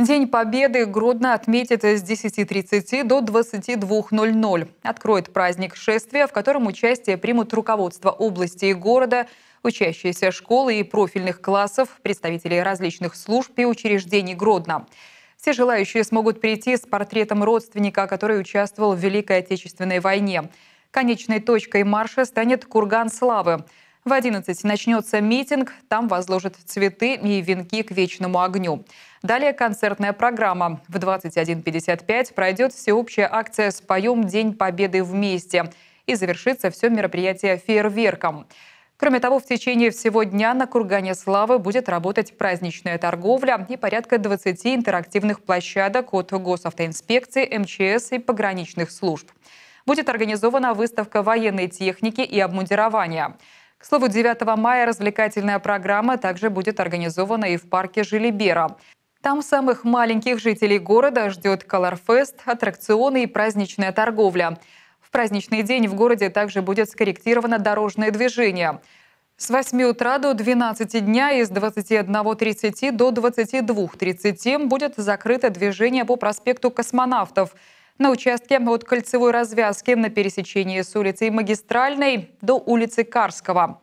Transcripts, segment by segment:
День Победы Гродно отметит с 10.30 до 22.00. Откроет праздник шествия, в котором участие примут руководство области и города, учащиеся школы и профильных классов, представители различных служб и учреждений Гродно. Все желающие смогут прийти с портретом родственника, который участвовал в Великой Отечественной войне. Конечной точкой марша станет Курган Славы – в 11 начнется митинг, там возложат цветы и венки к вечному огню. Далее концертная программа. В 21.55 пройдет всеобщая акция «Споем День Победы вместе» и завершится все мероприятие фейерверком. Кроме того, в течение всего дня на Кургане Славы будет работать праздничная торговля и порядка 20 интерактивных площадок от госавтоинспекции, МЧС и пограничных служб. Будет организована выставка военной техники и обмундирования – к слову, 9 мая развлекательная программа также будет организована и в парке Жилибера. Там самых маленьких жителей города ждет колорфест, аттракционы и праздничная торговля. В праздничный день в городе также будет скорректировано дорожное движение. С 8 утра до 12 дня и с 21.30 до 22.30 будет закрыто движение по проспекту Космонавтов на участке от кольцевой развязки на пересечении с улицей Магистральной до улицы Карского.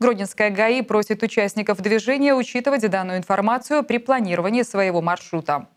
Гродненская ГАИ просит участников движения учитывать данную информацию при планировании своего маршрута.